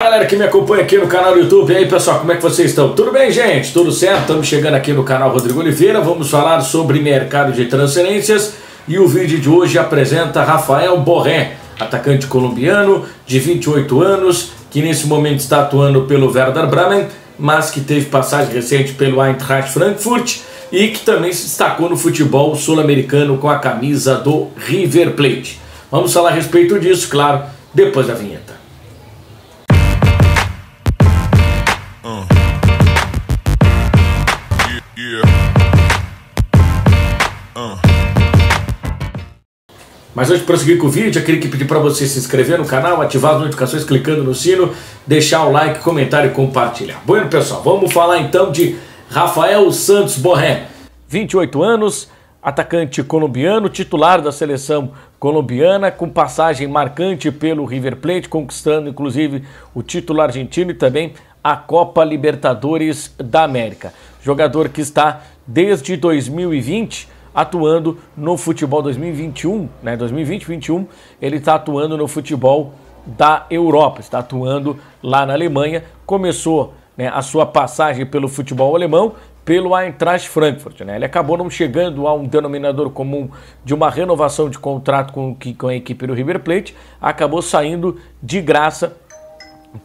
Galera que me acompanha aqui no canal do YouTube, e aí pessoal, como é que vocês estão? Tudo bem, gente? Tudo certo? Estamos chegando aqui no canal Rodrigo Oliveira, vamos falar sobre mercado de transferências e o vídeo de hoje apresenta Rafael Borré, atacante colombiano de 28 anos, que nesse momento está atuando pelo Werder Bremen, mas que teve passagem recente pelo Eintracht Frankfurt e que também se destacou no futebol sul-americano com a camisa do River Plate. Vamos falar a respeito disso, claro, depois da vinheta. Mas antes de prosseguir com o vídeo, aquele que pedi para você se inscrever no canal, ativar as notificações clicando no sino, deixar o like, comentário e compartilhar. Bueno, pessoal, vamos falar então de Rafael Santos Borré. 28 anos, atacante colombiano, titular da seleção colombiana, com passagem marcante pelo River Plate, conquistando inclusive o título argentino e também a Copa Libertadores da América. Jogador que está desde 2020 atuando no futebol 2021, né? 2020-21, ele está atuando no futebol da Europa, está atuando lá na Alemanha. Começou né, a sua passagem pelo futebol alemão, pelo Eintracht Frankfurt. Né? Ele acabou não chegando a um denominador comum de uma renovação de contrato com, com a equipe do River Plate, acabou saindo de graça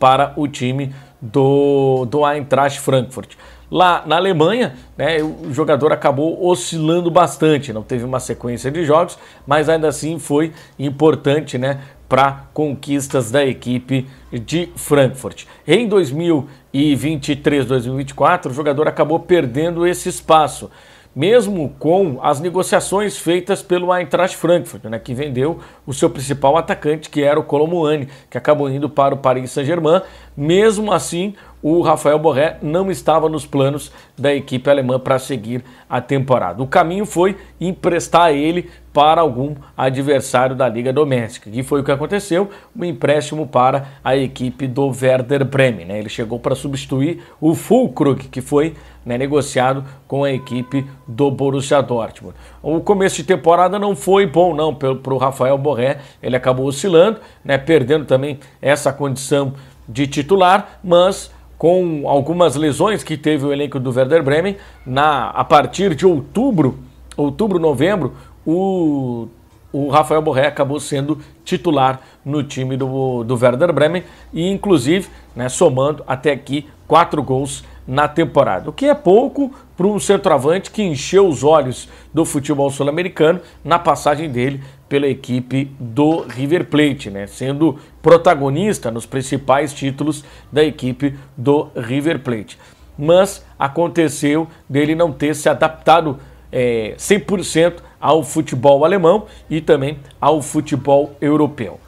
para o time do, do Eintracht Frankfurt lá na Alemanha, né, o jogador acabou oscilando bastante, não teve uma sequência de jogos, mas ainda assim foi importante né, para conquistas da equipe de Frankfurt. Em 2023, 2024, o jogador acabou perdendo esse espaço mesmo com as negociações feitas pelo Eintracht Frankfurt, né, que vendeu o seu principal atacante, que era o Colomuani, que acabou indo para o Paris Saint-Germain. Mesmo assim, o Rafael Borré não estava nos planos da equipe alemã para seguir a temporada. O caminho foi emprestar ele para algum adversário da Liga Doméstica, que foi o que aconteceu, um empréstimo para a equipe do Werder Bremen. Né? Ele chegou para substituir o Fulkrug, que foi né, negociado com a equipe do Borussia Dortmund. O começo de temporada não foi bom não para o Rafael Borré, ele acabou oscilando, né, perdendo também essa condição de titular, mas com algumas lesões que teve o elenco do Werder Bremen, na, a partir de outubro, outubro, novembro, o, o Rafael Borré acabou sendo titular no time do, do Werder Bremen e inclusive né, somando até aqui quatro gols na temporada, o que é pouco para um centroavante que encheu os olhos do futebol sul-americano na passagem dele pela equipe do River Plate, né? sendo protagonista nos principais títulos da equipe do River Plate. Mas aconteceu dele não ter se adaptado é, 100% ao futebol alemão e também ao futebol europeu.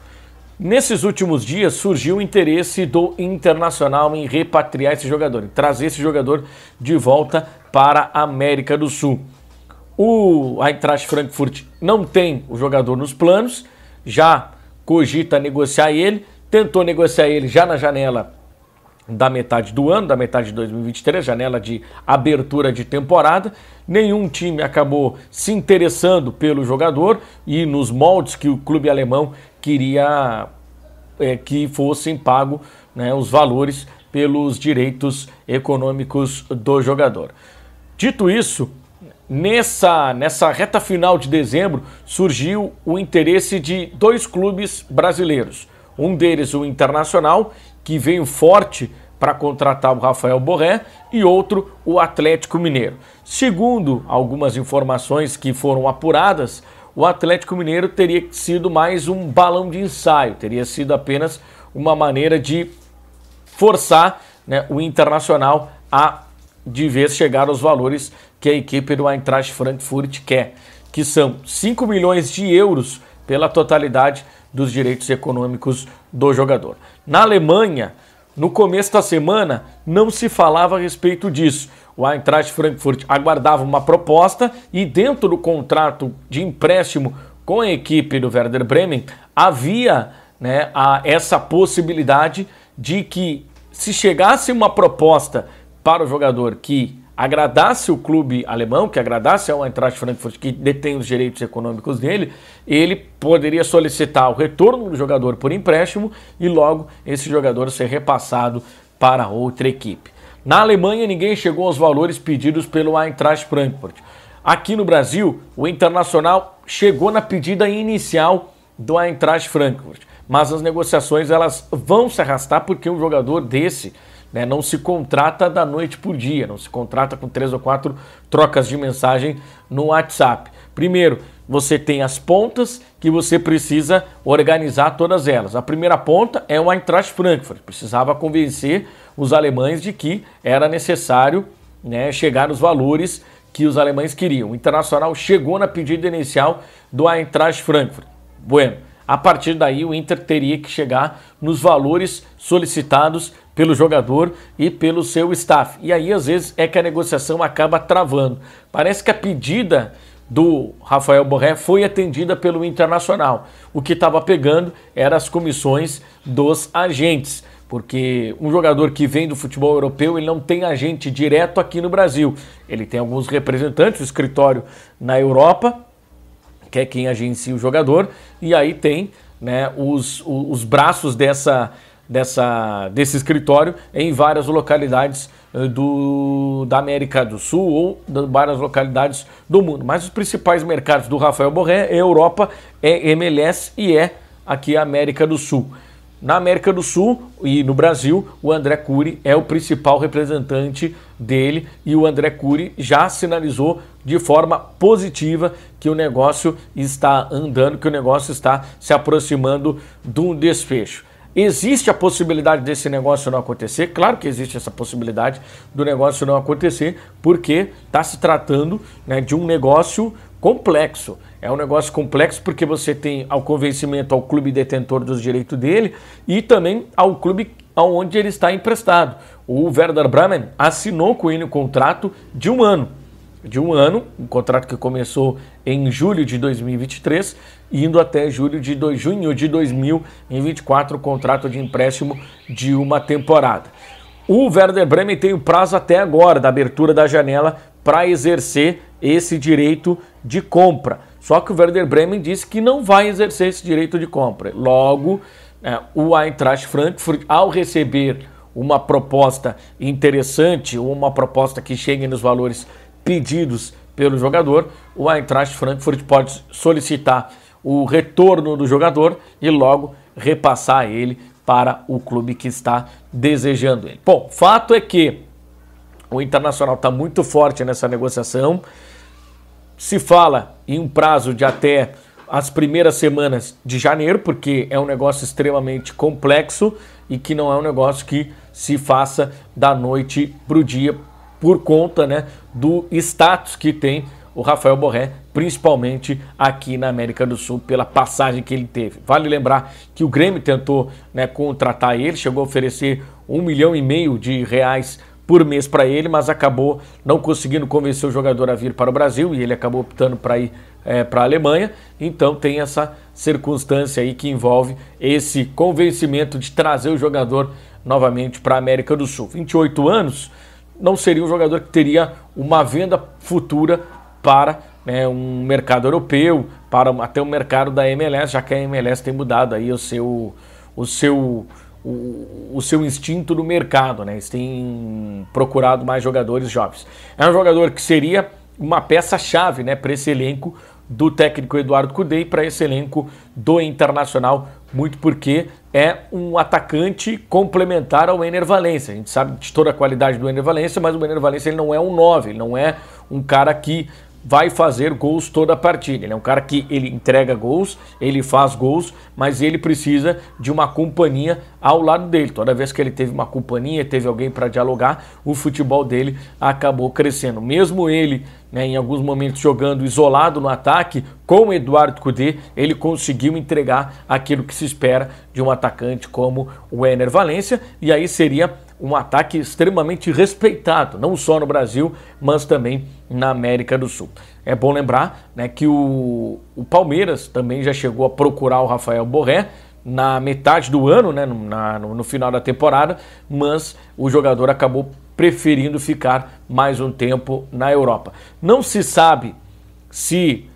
Nesses últimos dias surgiu o interesse do Internacional em repatriar esse jogador, em trazer esse jogador de volta para a América do Sul. O Eintracht Frankfurt não tem o jogador nos planos, já cogita negociar ele, tentou negociar ele já na janela da metade do ano, da metade de 2023, janela de abertura de temporada. Nenhum time acabou se interessando pelo jogador e nos moldes que o clube alemão queria é, que fossem pagos né, os valores pelos direitos econômicos do jogador. Dito isso, nessa, nessa reta final de dezembro surgiu o interesse de dois clubes brasileiros. Um deles, o Internacional, que veio forte para contratar o Rafael Borré, e outro, o Atlético Mineiro. Segundo algumas informações que foram apuradas, o Atlético Mineiro teria sido mais um balão de ensaio, teria sido apenas uma maneira de forçar né, o Internacional a de vez chegar aos valores que a equipe do Eintracht Frankfurt quer, que são 5 milhões de euros pela totalidade dos direitos econômicos do jogador. Na Alemanha, no começo da semana não se falava a respeito disso. O Eintracht Frankfurt aguardava uma proposta e dentro do contrato de empréstimo com a equipe do Werder Bremen havia né, a, essa possibilidade de que se chegasse uma proposta para o jogador que agradasse o clube alemão, que agradasse ao Eintracht Frankfurt, que detém os direitos econômicos dele, ele poderia solicitar o retorno do jogador por empréstimo e logo esse jogador ser repassado para outra equipe. Na Alemanha, ninguém chegou aos valores pedidos pelo Eintracht Frankfurt. Aqui no Brasil, o Internacional chegou na pedida inicial do Eintracht Frankfurt, mas as negociações elas vão se arrastar porque um jogador desse né? Não se contrata da noite para o dia, não se contrata com três ou quatro trocas de mensagem no WhatsApp. Primeiro, você tem as pontas que você precisa organizar todas elas. A primeira ponta é o Eintracht Frankfurt. Precisava convencer os alemães de que era necessário né, chegar nos valores que os alemães queriam. O Internacional chegou na pedida inicial do Eintracht Frankfurt. Bueno, a partir daí o Inter teria que chegar nos valores solicitados pelo jogador e pelo seu staff. E aí, às vezes, é que a negociação acaba travando. Parece que a pedida do Rafael Borré foi atendida pelo Internacional. O que estava pegando eram as comissões dos agentes, porque um jogador que vem do futebol europeu, ele não tem agente direto aqui no Brasil. Ele tem alguns representantes, o escritório na Europa, que é quem agencia o jogador, e aí tem né, os, os, os braços dessa dessa, desse escritório em várias localidades eh, do, da América do Sul ou de várias localidades do mundo. Mas os principais mercados do Rafael Borré é Europa, é MLS e é aqui a América do Sul. Na América do Sul e no Brasil, o André Cury é o principal representante dele e o André Cury já sinalizou de forma positiva que o negócio está andando, que o negócio está se aproximando de um desfecho. Existe a possibilidade desse negócio não acontecer? Claro que existe essa possibilidade do negócio não acontecer, porque está se tratando né, de um negócio complexo. É um negócio complexo porque você tem ao convencimento ao clube detentor dos direitos dele e também ao clube onde ele está emprestado. O Werder Bremen assinou com ele um contrato de um ano de um ano, um contrato que começou em julho de 2023, indo até julho de do, junho de 2024, contrato de empréstimo de uma temporada. O Werder Bremen tem o prazo até agora da abertura da janela para exercer esse direito de compra. Só que o Werder Bremen disse que não vai exercer esse direito de compra. Logo, é, o Eintracht Frankfurt, ao receber uma proposta interessante, uma proposta que chegue nos valores pedidos pelo jogador, o Eintracht Frankfurt pode solicitar o retorno do jogador e logo repassar ele para o clube que está desejando ele. Bom, fato é que o Internacional está muito forte nessa negociação. Se fala em um prazo de até as primeiras semanas de janeiro, porque é um negócio extremamente complexo e que não é um negócio que se faça da noite para o dia por conta né, do status que tem o Rafael Borré, principalmente aqui na América do Sul, pela passagem que ele teve. Vale lembrar que o Grêmio tentou né, contratar ele, chegou a oferecer um milhão e meio de reais por mês para ele, mas acabou não conseguindo convencer o jogador a vir para o Brasil e ele acabou optando para ir é, eh, para a Alemanha. Então tem essa circunstância aí que envolve esse convencimento de trazer o jogador novamente para a América do Sul. 28 anos, não seria um jogador que teria uma venda futura para né, um mercado europeu, para até o mercado da MLS, já que a MLS tem mudado aí o seu, o seu, o, o seu instinto no mercado, né? Eles têm procurado mais jogadores jovens. É um jogador que seria uma peça-chave né, para esse elenco do técnico Eduardo Cudê e para esse elenco do Internacional, muito porque é um atacante complementar ao Ener Valencia. A gente sabe de toda a qualidade do Ener Valencia, mas o Ener Valencia ele não é um 9, ele não é um cara que vai fazer gols toda a partida. Ele é um cara que ele entrega gols, ele faz gols, mas ele precisa de uma companhia ao lado dele. Toda vez que ele teve uma companhia, teve alguém para dialogar, o futebol dele acabou crescendo. Mesmo ele, né, em alguns momentos jogando isolado no ataque, com o Eduardo Cudê, ele conseguiu entregar aquilo que se espera de um atacante como o Ener Valência, e aí seria um ataque extremamente respeitado, não só no Brasil, mas também na América do Sul. É bom lembrar né, que o, o Palmeiras também já chegou a procurar o Rafael Borré na metade do ano, né, na, no, no final da temporada, mas o jogador acabou preferindo ficar mais um tempo na Europa. Não se sabe se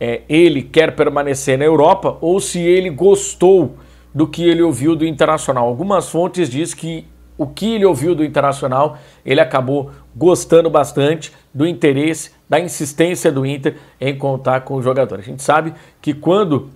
é, ele quer permanecer na Europa ou se ele gostou do que ele ouviu do Internacional. Algumas fontes dizem que o que ele ouviu do Internacional, ele acabou gostando bastante do interesse, da insistência do Inter em contar com o jogador. A gente sabe que quando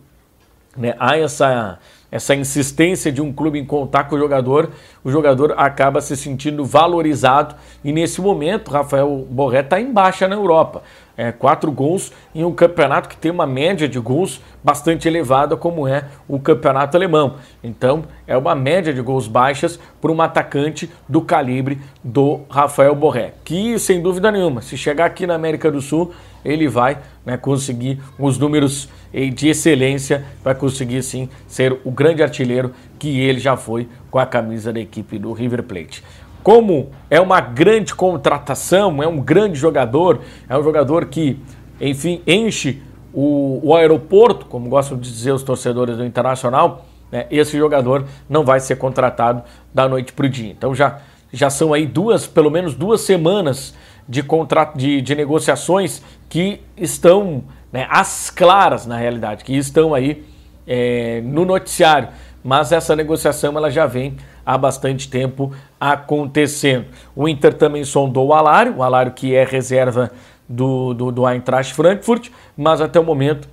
né, há essa, essa insistência de um clube em contar com o jogador, o jogador acaba se sentindo valorizado e nesse momento Rafael Borré está em baixa na Europa é, quatro gols em um campeonato que tem uma média de gols bastante elevada, como é o campeonato alemão. Então, é uma média de gols baixas para um atacante do calibre do Rafael Borré, que sem dúvida nenhuma, se chegar aqui na América do Sul, ele vai né, conseguir os números eh, de excelência, vai conseguir sim ser o grande artilheiro que ele já foi com a camisa da equipe do River Plate. Como é uma grande contratação, é um grande jogador, é um jogador que, enfim, enche o, o aeroporto, como gostam de dizer os torcedores do Internacional, né? esse jogador não vai ser contratado da noite para o dia. Então já, já são aí duas, pelo menos duas semanas de, contrato, de, de negociações que estão né, as claras na realidade, que estão aí é, no noticiário mas essa negociação ela já vem há bastante tempo acontecendo. O Inter também sondou o Alário, o Alário que é reserva do, do, do Eintracht Frankfurt, mas até o momento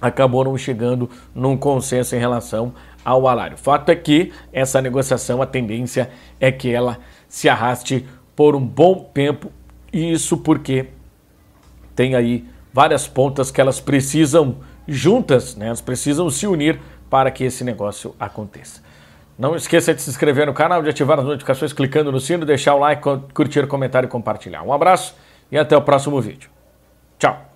acabou não chegando num consenso em relação ao Alário. Fato é que essa negociação, a tendência é que ela se arraste por um bom tempo, e isso porque tem aí várias pontas que elas precisam juntas, né? elas precisam se unir para que esse negócio aconteça. Não esqueça de se inscrever no canal, de ativar as notificações clicando no sino, deixar o like, curtir, comentário e compartilhar. Um abraço e até o próximo vídeo. Tchau!